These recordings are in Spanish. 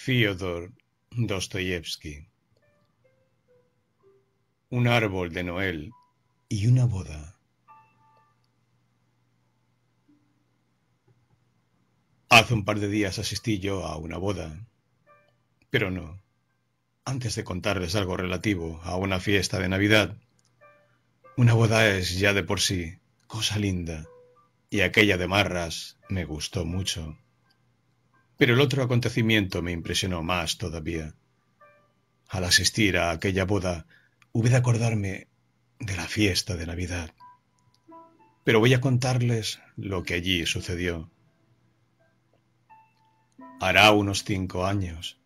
Fyodor Dostoyevsky Un árbol de Noel y una boda. Hace un par de días asistí yo a una boda, pero no. Antes de contarles algo relativo a una fiesta de Navidad, una boda es ya de por sí cosa linda, y aquella de Marras me gustó mucho. Pero el otro acontecimiento me impresionó más todavía. Al asistir a aquella boda, hube de acordarme de la fiesta de Navidad. Pero voy a contarles lo que allí sucedió. Hará unos cinco años,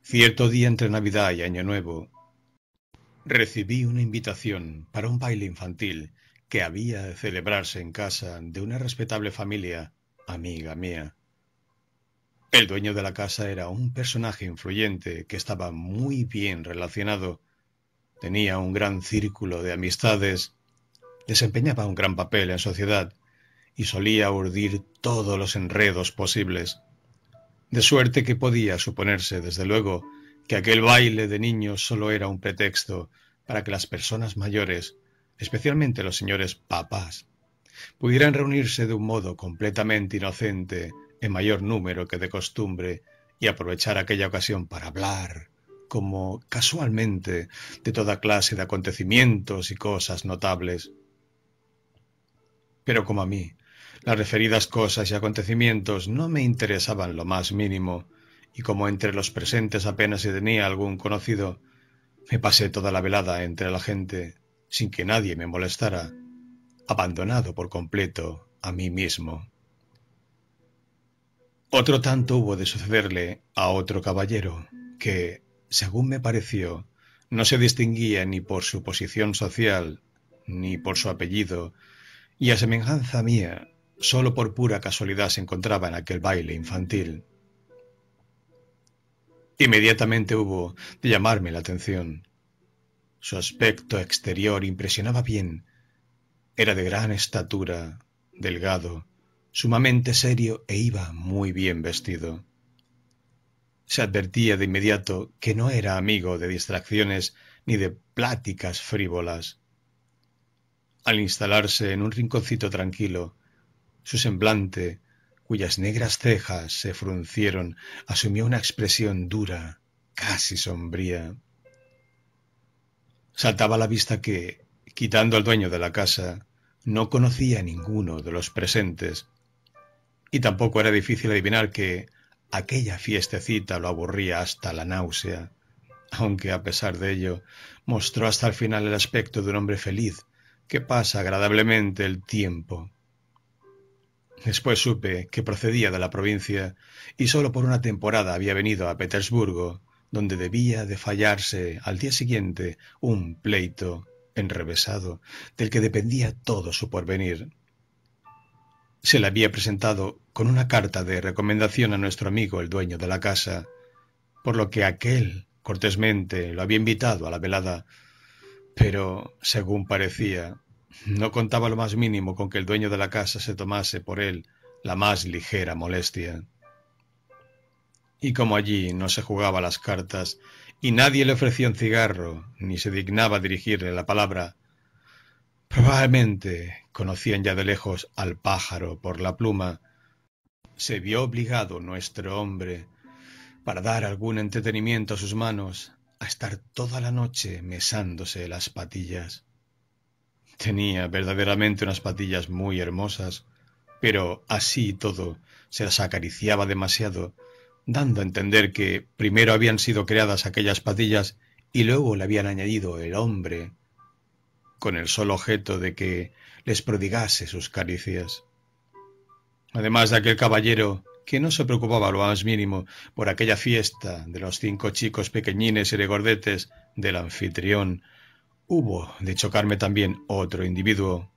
cierto día entre Navidad y Año Nuevo, recibí una invitación para un baile infantil que había de celebrarse en casa de una respetable familia, amiga mía. El dueño de la casa era un personaje influyente que estaba muy bien relacionado, tenía un gran círculo de amistades, desempeñaba un gran papel en sociedad y solía urdir todos los enredos posibles. De suerte que podía suponerse, desde luego, que aquel baile de niños solo era un pretexto para que las personas mayores, especialmente los señores papás, pudieran reunirse de un modo completamente inocente en mayor número que de costumbre y aprovechar aquella ocasión para hablar, como casualmente, de toda clase de acontecimientos y cosas notables. Pero como a mí, las referidas cosas y acontecimientos no me interesaban lo más mínimo, y como entre los presentes apenas se tenía algún conocido, me pasé toda la velada entre la gente, sin que nadie me molestara, abandonado por completo a mí mismo. Otro tanto hubo de sucederle a otro caballero, que, según me pareció, no se distinguía ni por su posición social, ni por su apellido, y a semejanza mía, solo por pura casualidad se encontraba en aquel baile infantil. Inmediatamente hubo de llamarme la atención. Su aspecto exterior impresionaba bien. Era de gran estatura, delgado, sumamente serio e iba muy bien vestido. Se advertía de inmediato que no era amigo de distracciones ni de pláticas frívolas. Al instalarse en un rinconcito tranquilo, su semblante, cuyas negras cejas se fruncieron, asumió una expresión dura, casi sombría. Saltaba a la vista que, quitando al dueño de la casa, no conocía a ninguno de los presentes, y tampoco era difícil adivinar que aquella fiestecita lo aburría hasta la náusea, aunque a pesar de ello mostró hasta el final el aspecto de un hombre feliz que pasa agradablemente el tiempo. Después supe que procedía de la provincia y solo por una temporada había venido a Petersburgo, donde debía de fallarse al día siguiente un pleito enrevesado del que dependía todo su porvenir se le había presentado con una carta de recomendación a nuestro amigo el dueño de la casa, por lo que aquel cortésmente lo había invitado a la velada, pero, según parecía, no contaba lo más mínimo con que el dueño de la casa se tomase por él la más ligera molestia. Y como allí no se jugaba las cartas y nadie le ofrecía un cigarro ni se dignaba dirigirle la palabra, Probablemente conocían ya de lejos al pájaro por la pluma. Se vio obligado nuestro hombre, para dar algún entretenimiento a sus manos, a estar toda la noche mesándose las patillas. Tenía verdaderamente unas patillas muy hermosas, pero así y todo se las acariciaba demasiado, dando a entender que primero habían sido creadas aquellas patillas y luego le habían añadido el hombre con el solo objeto de que les prodigase sus caricias. Además de aquel caballero que no se preocupaba lo más mínimo por aquella fiesta de los cinco chicos pequeñines y regordetes del anfitrión, hubo de chocarme también otro individuo.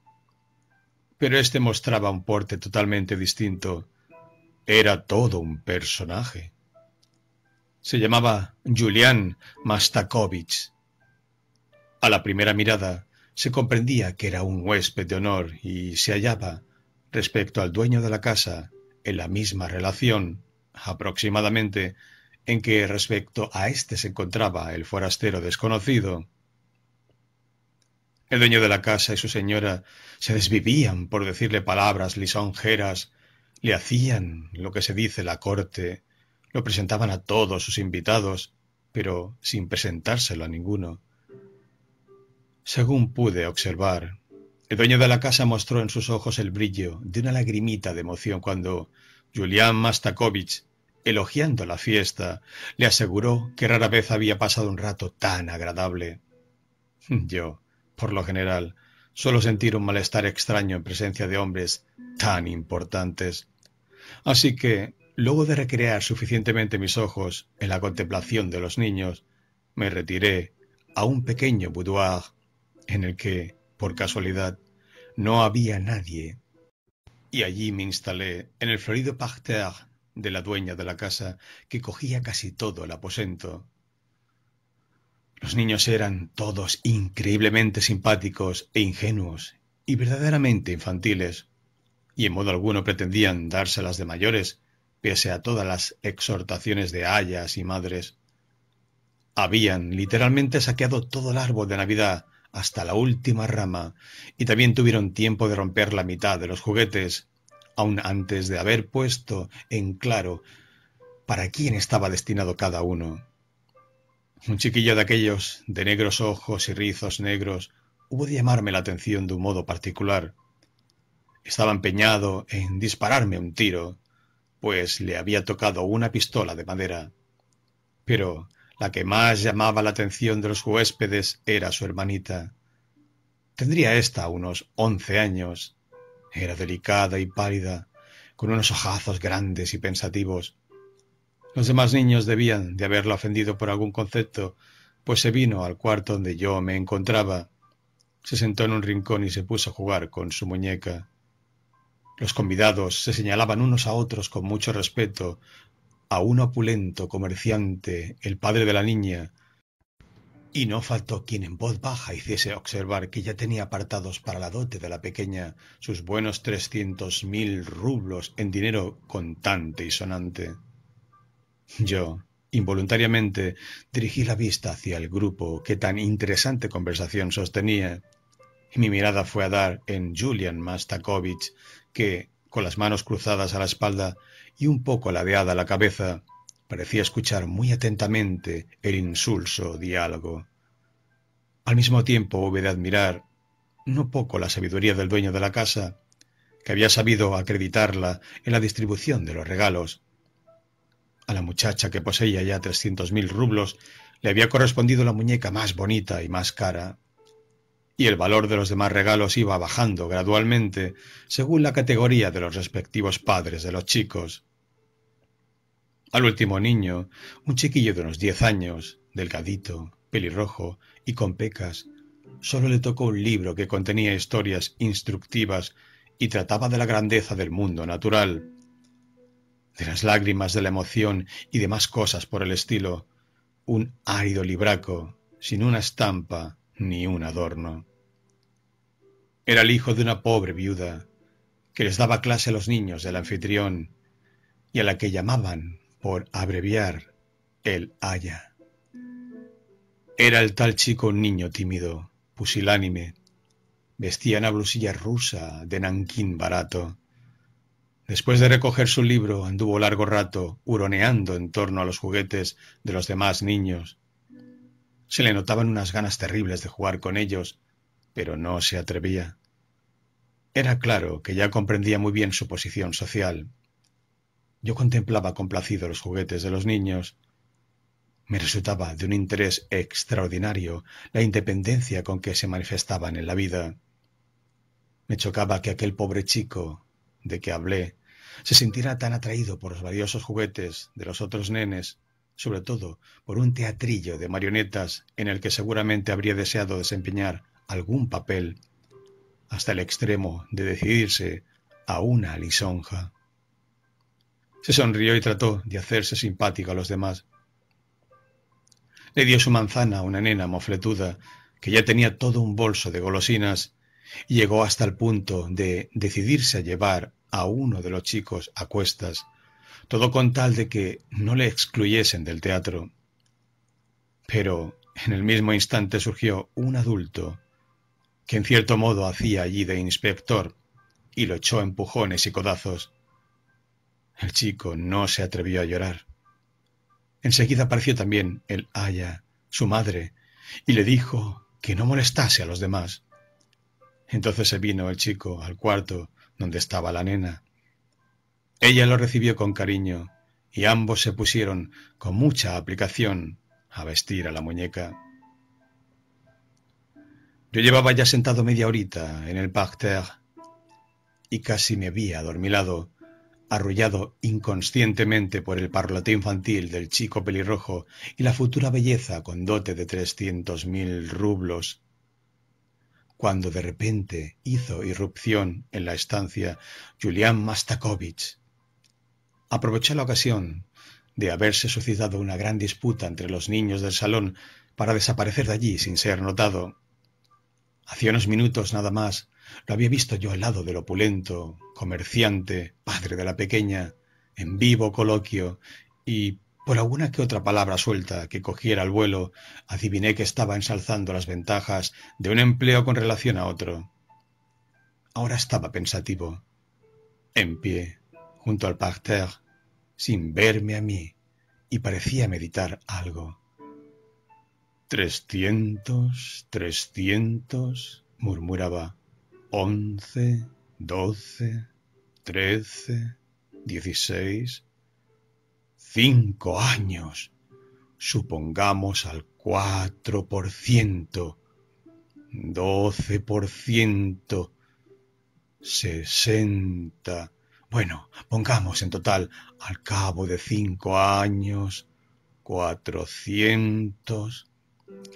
Pero este mostraba un porte totalmente distinto. Era todo un personaje. Se llamaba Julián Mastakovich. A la primera mirada se comprendía que era un huésped de honor y se hallaba, respecto al dueño de la casa, en la misma relación, aproximadamente, en que respecto a éste se encontraba el forastero desconocido. El dueño de la casa y su señora se desvivían por decirle palabras lisonjeras, le hacían lo que se dice la corte, lo presentaban a todos sus invitados, pero sin presentárselo a ninguno según pude observar, el dueño de la casa mostró en sus ojos el brillo de una lagrimita de emoción cuando Julián Mastakovich, elogiando la fiesta, le aseguró que rara vez había pasado un rato tan agradable. Yo, por lo general, suelo sentir un malestar extraño en presencia de hombres tan importantes. Así que, luego de recrear suficientemente mis ojos en la contemplación de los niños, me retiré a un pequeño boudoir en el que, por casualidad, no había nadie. Y allí me instalé en el florido parterre de la dueña de la casa, que cogía casi todo el aposento. Los niños eran todos increíblemente simpáticos e ingenuos y verdaderamente infantiles, y en modo alguno pretendían dárselas de mayores, pese a todas las exhortaciones de ayas y madres. Habían literalmente saqueado todo el árbol de Navidad, hasta la última rama, y también tuvieron tiempo de romper la mitad de los juguetes, aun antes de haber puesto en claro para quién estaba destinado cada uno. Un chiquillo de aquellos, de negros ojos y rizos negros, hubo de llamarme la atención de un modo particular. Estaba empeñado en dispararme un tiro, pues le había tocado una pistola de madera. Pero la que más llamaba la atención de los huéspedes era su hermanita. Tendría ésta unos once años. Era delicada y pálida, con unos ojazos grandes y pensativos. Los demás niños debían de haberla ofendido por algún concepto, pues se vino al cuarto donde yo me encontraba. Se sentó en un rincón y se puso a jugar con su muñeca. Los convidados se señalaban unos a otros con mucho respeto, a un opulento comerciante, el padre de la niña, y no faltó quien en voz baja hiciese observar que ya tenía apartados para la dote de la pequeña sus buenos trescientos mil rublos en dinero contante y sonante. Yo, involuntariamente, dirigí la vista hacia el grupo que tan interesante conversación sostenía, y mi mirada fue a dar en Julian Mastakovich, que, con las manos cruzadas a la espalda, y un poco ladeada la cabeza, parecía escuchar muy atentamente el insulso diálogo. Al mismo tiempo hube de admirar no poco la sabiduría del dueño de la casa, que había sabido acreditarla en la distribución de los regalos. A la muchacha que poseía ya trescientos mil rublos le había correspondido la muñeca más bonita y más cara, y el valor de los demás regalos iba bajando gradualmente según la categoría de los respectivos padres de los chicos. Al último niño, un chiquillo de unos diez años, delgadito, pelirrojo y con pecas, solo le tocó un libro que contenía historias instructivas y trataba de la grandeza del mundo natural, de las lágrimas de la emoción y demás cosas por el estilo, un árido libraco, sin una estampa, ni un adorno. Era el hijo de una pobre viuda que les daba clase a los niños del anfitrión y a la que llamaban, por abreviar, el Aya. Era el tal chico un niño tímido, pusilánime. Vestía una blusilla rusa de nanquín barato. Después de recoger su libro, anduvo largo rato huroneando en torno a los juguetes de los demás niños, se le notaban unas ganas terribles de jugar con ellos, pero no se atrevía. Era claro que ya comprendía muy bien su posición social. Yo contemplaba complacido los juguetes de los niños. Me resultaba de un interés extraordinario la independencia con que se manifestaban en la vida. Me chocaba que aquel pobre chico de que hablé se sintiera tan atraído por los valiosos juguetes de los otros nenes sobre todo por un teatrillo de marionetas en el que seguramente habría deseado desempeñar algún papel, hasta el extremo de decidirse a una lisonja. Se sonrió y trató de hacerse simpático a los demás. Le dio su manzana a una nena mofletuda que ya tenía todo un bolso de golosinas y llegó hasta el punto de decidirse a llevar a uno de los chicos a cuestas todo con tal de que no le excluyesen del teatro. Pero en el mismo instante surgió un adulto que en cierto modo hacía allí de inspector y lo echó empujones y codazos. El chico no se atrevió a llorar. Enseguida apareció también el Aya, su madre, y le dijo que no molestase a los demás. Entonces se vino el chico al cuarto donde estaba la nena ella lo recibió con cariño y ambos se pusieron, con mucha aplicación, a vestir a la muñeca. Yo llevaba ya sentado media horita en el parterre y casi me vi adormilado, arrullado inconscientemente por el parlote infantil del chico pelirrojo y la futura belleza con dote de trescientos mil rublos, cuando de repente hizo irrupción en la estancia Julián Mastakovich, aproveché la ocasión de haberse suscitado una gran disputa entre los niños del salón para desaparecer de allí sin ser notado. Hacía unos minutos nada más lo había visto yo al lado del opulento, comerciante, padre de la pequeña, en vivo coloquio, y por alguna que otra palabra suelta que cogiera al vuelo, adiviné que estaba ensalzando las ventajas de un empleo con relación a otro. Ahora estaba pensativo, en pie, junto al parterre, sin verme a mí y parecía meditar algo. Trescientos, trescientos, murmuraba. Once, doce, trece, dieciséis. Cinco años. Supongamos al cuatro por ciento. Doce por ciento. Sesenta. Bueno, pongamos en total, al cabo de cinco años, cuatrocientos.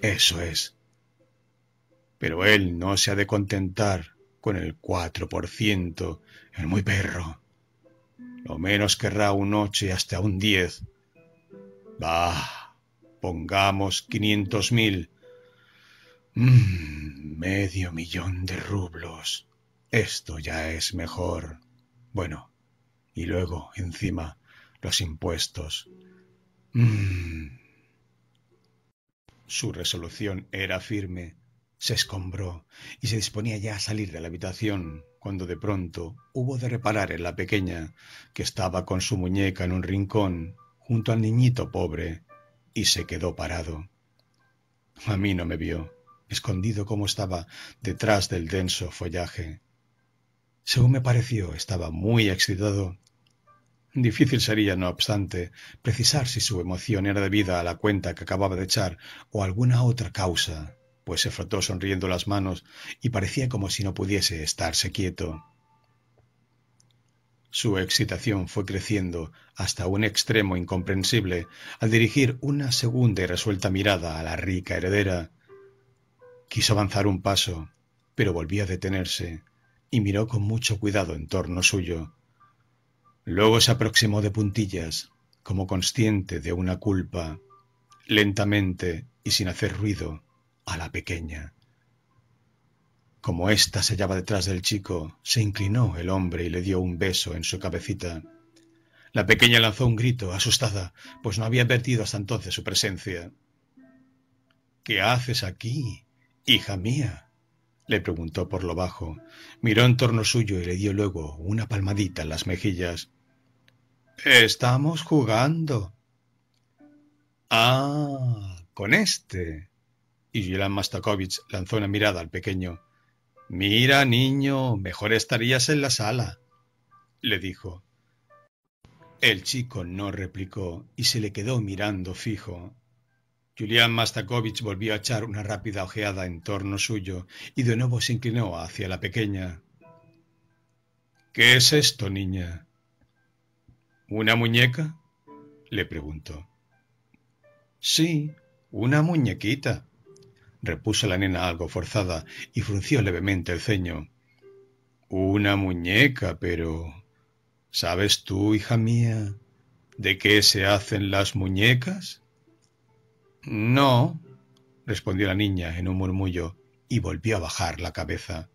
Eso es. Pero él no se ha de contentar con el cuatro por ciento, el muy perro. Lo menos querrá un ocho y hasta un diez. Bah, pongamos quinientos mil. Mm, medio millón de rublos. Esto ya es mejor. Bueno, y luego, encima, los impuestos. Mm. Su resolución era firme. Se escombró y se disponía ya a salir de la habitación cuando de pronto hubo de reparar en la pequeña, que estaba con su muñeca en un rincón junto al niñito pobre, y se quedó parado. A mí no me vio, escondido como estaba detrás del denso follaje. Según me pareció, estaba muy excitado. Difícil sería, no obstante, precisar si su emoción era debida a la cuenta que acababa de echar o alguna otra causa, pues se frotó sonriendo las manos y parecía como si no pudiese estarse quieto. Su excitación fue creciendo hasta un extremo incomprensible al dirigir una segunda y resuelta mirada a la rica heredera. Quiso avanzar un paso, pero volvió a detenerse, y miró con mucho cuidado en torno suyo. Luego se aproximó de puntillas, como consciente de una culpa, lentamente y sin hacer ruido, a la pequeña. Como ésta se hallaba detrás del chico, se inclinó el hombre y le dio un beso en su cabecita. La pequeña lanzó un grito, asustada, pues no había advertido hasta entonces su presencia. ¿Qué haces aquí, hija mía? le preguntó por lo bajo. Miró en torno suyo y le dio luego una palmadita en las mejillas. Estamos jugando. Ah, con este. Y Julian Mastakovich lanzó una mirada al pequeño. Mira, niño, mejor estarías en la sala, le dijo. El chico no replicó y se le quedó mirando fijo. Julián Mastakovich volvió a echar una rápida ojeada en torno suyo y de nuevo se inclinó hacia la pequeña. ¿Qué es esto, niña? ¿Una muñeca? le preguntó. Sí, una muñequita, repuso la nena algo forzada y frunció levemente el ceño. Una muñeca, pero... ¿Sabes tú, hija mía, de qué se hacen las muñecas? No, respondió la niña en un murmullo y volvió a bajar la cabeza.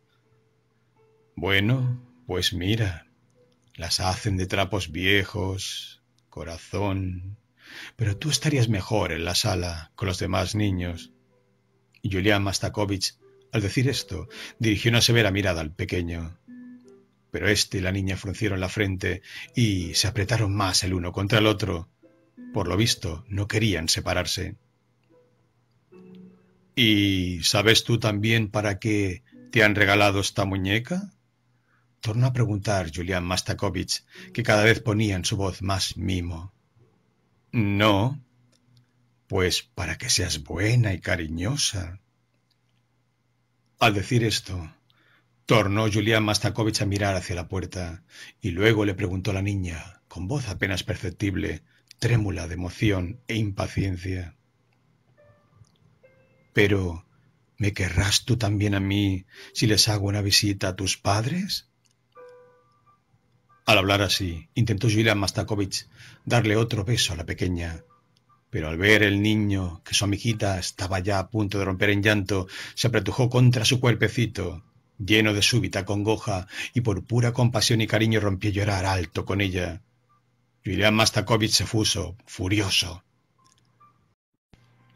Bueno, pues mira, las hacen de trapos viejos, corazón. Pero tú estarías mejor en la sala con los demás niños. Julián Mastakovich, al decir esto, dirigió una severa mirada al pequeño. Pero éste y la niña fruncieron la frente y se apretaron más el uno contra el otro. Por lo visto, no querían separarse. ¿Y sabes tú también para qué te han regalado esta muñeca? Tornó a preguntar Julián Mastakovich, que cada vez ponía en su voz más mimo. No. Pues para que seas buena y cariñosa. Al decir esto, tornó Julián Mastakovich a mirar hacia la puerta y luego le preguntó la niña, con voz apenas perceptible, trémula de emoción e impaciencia. Pero, ¿me querrás tú también a mí si les hago una visita a tus padres? Al hablar así, intentó Julian Mastakovich darle otro beso a la pequeña, pero al ver el niño que su amiguita estaba ya a punto de romper en llanto, se apretujó contra su cuerpecito, lleno de súbita congoja, y por pura compasión y cariño rompió a llorar alto con ella. Julián Mastakovich se fuso, furioso.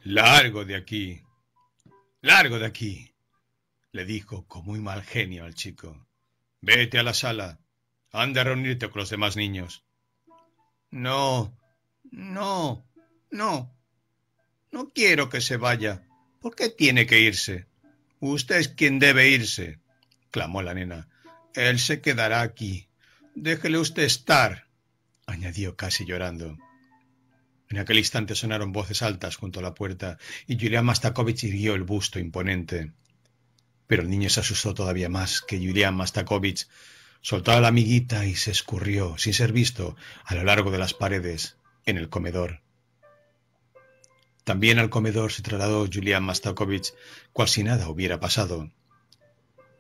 Largo de aquí, Largo de aquí, le dijo con muy mal genio al chico. Vete a la sala. Anda a reunirte con los demás niños. No, no, no. No quiero que se vaya. ¿Por qué tiene que irse? Usted es quien debe irse, clamó la nena. Él se quedará aquí. Déjele usted estar, añadió casi llorando. En aquel instante sonaron voces altas junto a la puerta y Julián Mastakovich irguió el busto imponente. Pero el niño se asustó todavía más que Julián Mastakovich soltó a la amiguita y se escurrió, sin ser visto, a lo largo de las paredes, en el comedor. También al comedor se trasladó Julián Mastakovich, cual si nada hubiera pasado.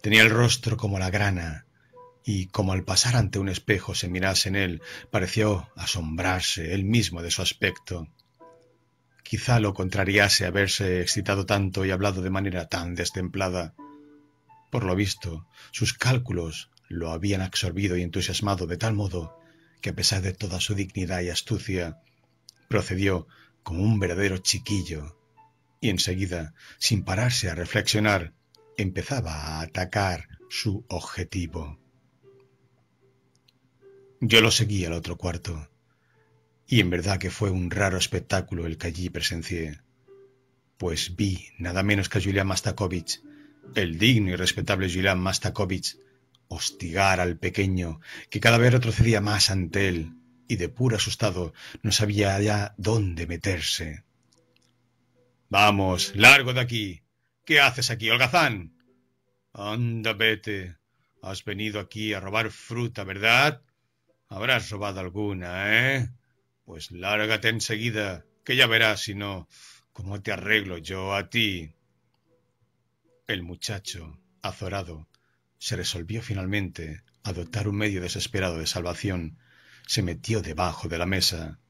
Tenía el rostro como la grana, y como al pasar ante un espejo se mirase en él, pareció asombrarse él mismo de su aspecto. Quizá lo contrariase haberse excitado tanto y hablado de manera tan destemplada. Por lo visto, sus cálculos lo habían absorbido y entusiasmado de tal modo que a pesar de toda su dignidad y astucia, procedió como un verdadero chiquillo, y enseguida, sin pararse a reflexionar, empezaba a atacar su objetivo. Yo lo seguí al otro cuarto, y en verdad que fue un raro espectáculo el que allí presencié, pues vi nada menos que a Julián Mastakovich, el digno y respetable Julian Mastakovich, hostigar al pequeño, que cada vez retrocedía más ante él, y de puro asustado no sabía ya dónde meterse. Vamos, largo de aquí. ¿Qué haces aquí, holgazán? Anda, vete. Has venido aquí a robar fruta, ¿verdad? Habrás robado alguna, ¿eh? Pues lárgate enseguida, que ya verás si no cómo te arreglo yo a ti. El muchacho, azorado, se resolvió finalmente a un medio desesperado de salvación. Se metió debajo de la mesa.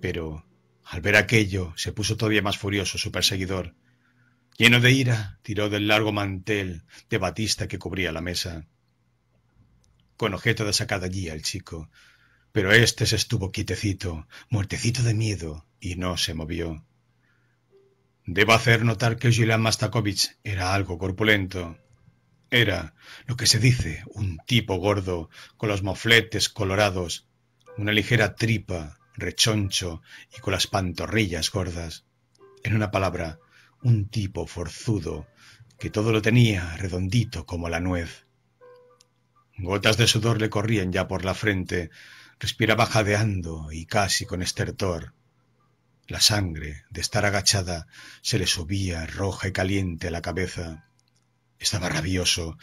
Pero, al ver aquello, se puso todavía más furioso su perseguidor. Lleno de ira, tiró del largo mantel de batista que cubría la mesa con objeto de sacar allí al chico. Pero éste se estuvo quietecito, muertecito de miedo, y no se movió. Debo hacer notar que Julian Mastakovich era algo corpulento. Era, lo que se dice, un tipo gordo, con los mofletes colorados, una ligera tripa, rechoncho y con las pantorrillas gordas. En una palabra, un tipo forzudo, que todo lo tenía redondito como la nuez. Gotas de sudor le corrían ya por la frente, respiraba jadeando y casi con estertor. La sangre, de estar agachada, se le subía roja y caliente a la cabeza. Estaba rabioso,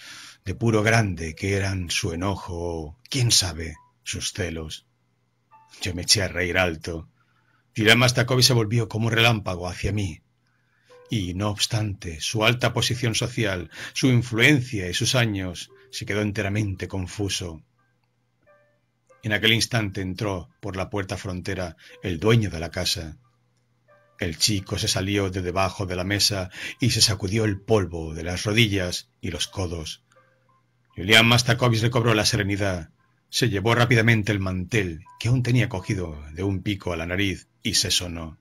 de puro grande que eran su enojo o, quién sabe, sus celos. Yo me eché a reír alto. Tirama Mastakovi se volvió como un relámpago hacia mí. Y, no obstante, su alta posición social, su influencia y sus años se quedó enteramente confuso. En aquel instante entró por la puerta frontera el dueño de la casa. El chico se salió de debajo de la mesa y se sacudió el polvo de las rodillas y los codos. Julián Mastakovich recobró la serenidad. Se llevó rápidamente el mantel que aún tenía cogido de un pico a la nariz y se sonó.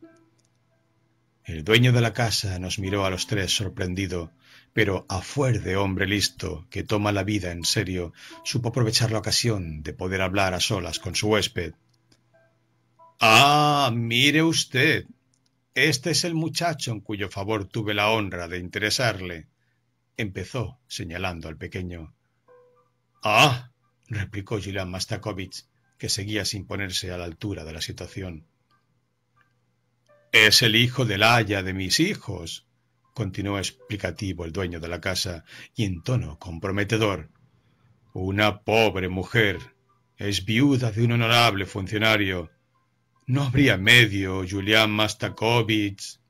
El dueño de la casa nos miró a los tres sorprendido pero a fuer de hombre listo que toma la vida en serio, supo aprovechar la ocasión de poder hablar a solas con su huésped. Ah, mire usted. Este es el muchacho en cuyo favor tuve la honra de interesarle, empezó, señalando al pequeño. Ah, replicó Gilán Mastakovich, que seguía sin ponerse a la altura de la situación. Es el hijo del haya de mis hijos, continuó explicativo el dueño de la casa y en tono comprometedor. Una pobre mujer. Es viuda de un honorable funcionario. No habría medio, Julián Mastakovich.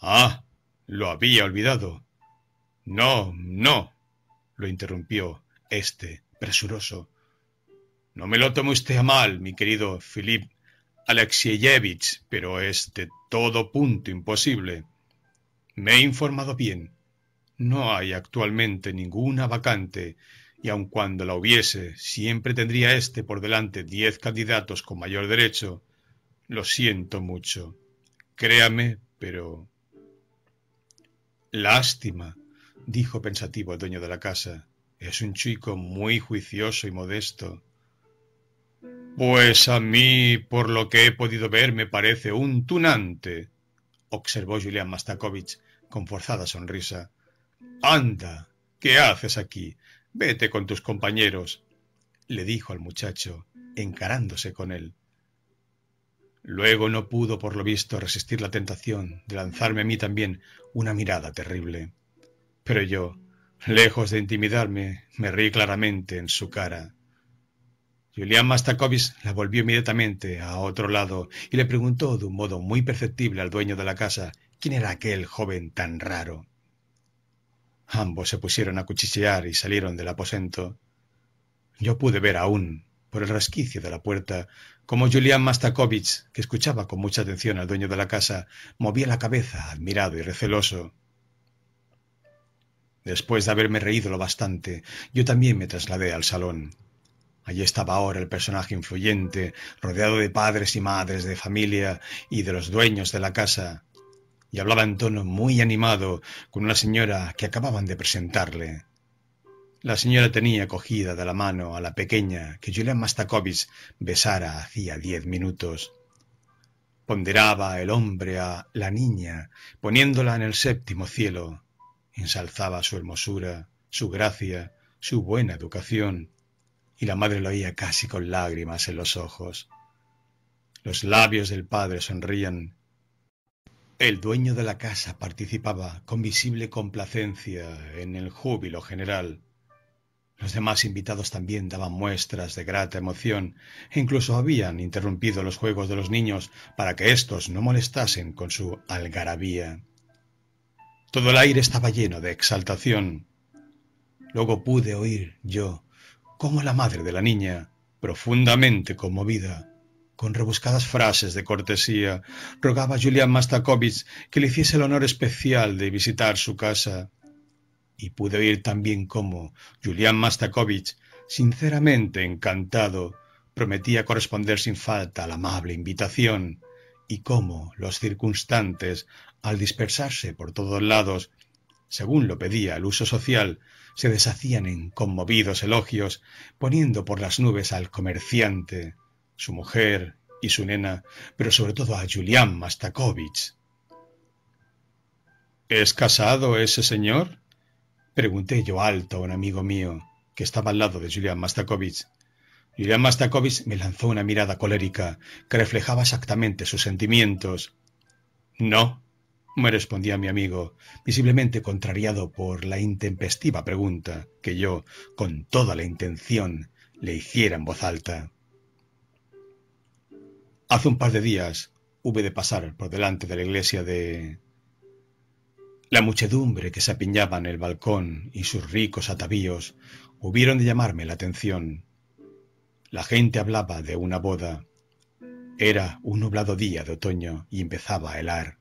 Ah, lo había olvidado. No, no, lo interrumpió este, presuroso. No me lo tome usted a mal, mi querido Filip Alexievich, pero es de todo punto imposible. Me he informado bien. No hay actualmente ninguna vacante, y aun cuando la hubiese, siempre tendría éste por delante diez candidatos con mayor derecho. Lo siento mucho. Créame, pero... Lástima, dijo pensativo el dueño de la casa. Es un chico muy juicioso y modesto. Pues a mí, por lo que he podido ver, me parece un tunante, observó Julian Mastakovich, con forzada sonrisa. Anda, ¿qué haces aquí? Vete con tus compañeros, le dijo al muchacho, encarándose con él. Luego no pudo, por lo visto, resistir la tentación de lanzarme a mí también una mirada terrible. Pero yo, lejos de intimidarme, me reí claramente en su cara. Julián Mastakovich la volvió inmediatamente a otro lado y le preguntó de un modo muy perceptible al dueño de la casa ¿Quién era aquel joven tan raro? Ambos se pusieron a cuchichear y salieron del aposento. Yo pude ver aún, por el resquicio de la puerta, cómo Julián Mastakovich, que escuchaba con mucha atención al dueño de la casa, movía la cabeza, admirado y receloso. Después de haberme reído lo bastante, yo también me trasladé al salón. Allí estaba ahora el personaje influyente, rodeado de padres y madres de familia y de los dueños de la casa, y hablaba en tono muy animado con una señora que acababan de presentarle. La señora tenía cogida de la mano a la pequeña que Julian Mastakovich besara hacía diez minutos. Ponderaba el hombre a la niña, poniéndola en el séptimo cielo. Ensalzaba su hermosura, su gracia, su buena educación, y la madre lo oía casi con lágrimas en los ojos. Los labios del padre sonrían el dueño de la casa participaba con visible complacencia en el júbilo general. Los demás invitados también daban muestras de grata emoción e incluso habían interrumpido los juegos de los niños para que éstos no molestasen con su algarabía. Todo el aire estaba lleno de exaltación. Luego pude oír yo cómo la madre de la niña, profundamente conmovida, con rebuscadas frases de cortesía, rogaba a Julian Mastakovich que le hiciese el honor especial de visitar su casa. Y pude oír también cómo Julian Mastakovich, sinceramente encantado, prometía corresponder sin falta a la amable invitación, y cómo los circunstantes, al dispersarse por todos lados, según lo pedía el uso social, se deshacían en conmovidos elogios, poniendo por las nubes al comerciante, su mujer y su nena, pero sobre todo a Julián Mastakovich. ¿Es casado ese señor? Pregunté yo alto a un amigo mío que estaba al lado de Julián Mastakovich. Julián Mastakovich me lanzó una mirada colérica que reflejaba exactamente sus sentimientos. No, me respondía mi amigo, visiblemente contrariado por la intempestiva pregunta que yo, con toda la intención, le hiciera en voz alta. Hace un par de días hube de pasar por delante de la iglesia de... La muchedumbre que se apiñaba en el balcón y sus ricos atavíos hubieron de llamarme la atención. La gente hablaba de una boda. Era un nublado día de otoño y empezaba a helar.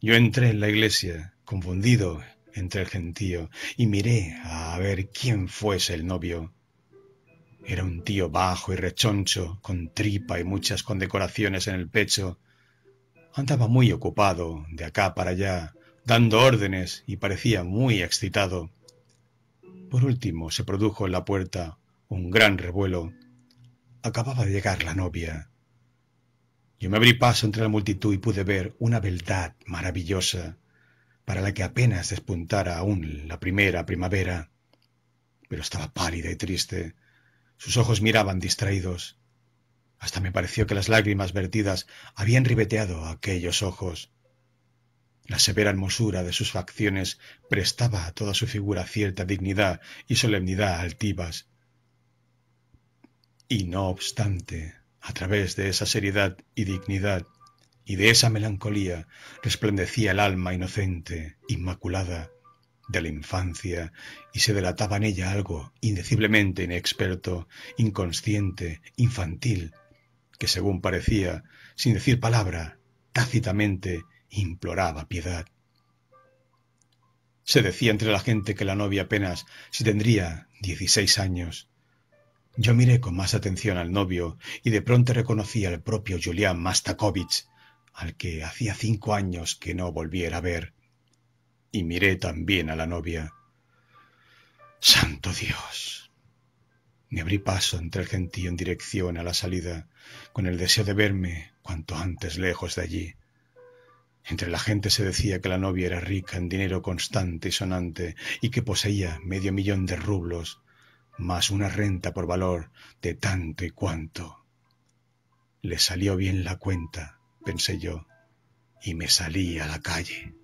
Yo entré en la iglesia, confundido entre el gentío, y miré a ver quién fuese el novio. Era un tío bajo y rechoncho, con tripa y muchas condecoraciones en el pecho. Andaba muy ocupado, de acá para allá, dando órdenes y parecía muy excitado. Por último se produjo en la puerta un gran revuelo. Acababa de llegar la novia. Yo me abrí paso entre la multitud y pude ver una beldad maravillosa, para la que apenas despuntara aún la primera primavera. Pero estaba pálida y triste, sus ojos miraban distraídos. Hasta me pareció que las lágrimas vertidas habían ribeteado aquellos ojos. La severa hermosura de sus facciones prestaba a toda su figura cierta dignidad y solemnidad altivas. Y no obstante, a través de esa seriedad y dignidad y de esa melancolía resplandecía el alma inocente, inmaculada, de la infancia y se delataba en ella algo indeciblemente inexperto, inconsciente, infantil, que según parecía, sin decir palabra, tácitamente imploraba piedad. Se decía entre la gente que la novia apenas si tendría dieciséis años. Yo miré con más atención al novio y de pronto reconocí al propio Julián Mastakovich, al que hacía cinco años que no volviera a ver y miré también a la novia. Santo Dios. Me abrí paso entre el gentío en dirección a la salida, con el deseo de verme cuanto antes lejos de allí. Entre la gente se decía que la novia era rica en dinero constante y sonante y que poseía medio millón de rublos, más una renta por valor de tanto y cuanto. Le salió bien la cuenta, pensé yo, y me salí a la calle.